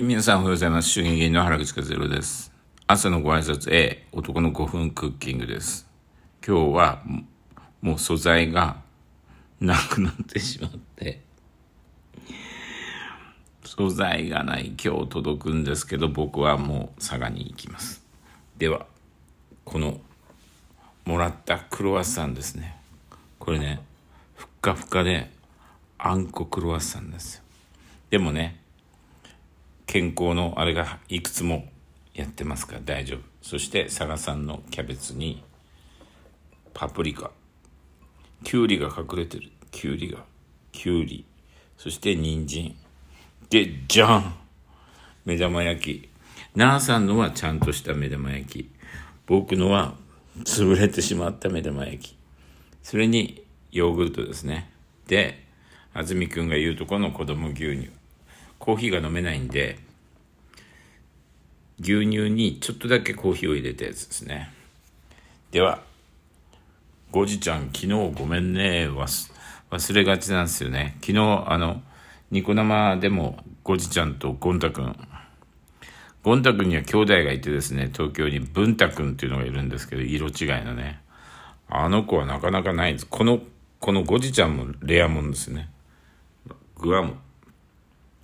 皆さんおはようございます。衆議院議員の原口和弘です。朝のご挨拶 A、男の5分クッキングです。今日はもう素材がなくなってしまって、素材がない今日届くんですけど、僕はもう佐賀に行きます。では、このもらったクロワッサンですね。これね、ふっかふかであんこクロワッサンですよ。でもね、健康のあれがいくつもやってますから大丈夫そして佐賀さんのキャベツにパプリカきゅうりが隠れてるきゅうりがきゅうりそして人参でじゃん目玉焼き奈々さんのはちゃんとした目玉焼き僕のは潰れてしまった目玉焼きそれにヨーグルトですねであずみくんが言うとこの子供牛乳コーヒーが飲めないんで、牛乳にちょっとだけコーヒーを入れたやつですね。では、ゴジちゃん、昨日ごめんね。忘忘れがちなんですよね。昨日、あの、ニコ生でもゴジちゃんとゴンタくん、ゴンタ君には兄弟がいてですね、東京に文太君っていうのがいるんですけど、色違いのね。あの子はなかなかないんです。この、このゴジちゃんもレアもんですね。グアム。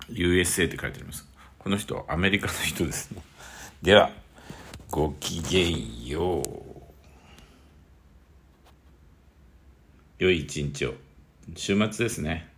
USA って書いてあります。この人、はアメリカの人ですね。では、ごきげんよう。良い一日を。週末ですね。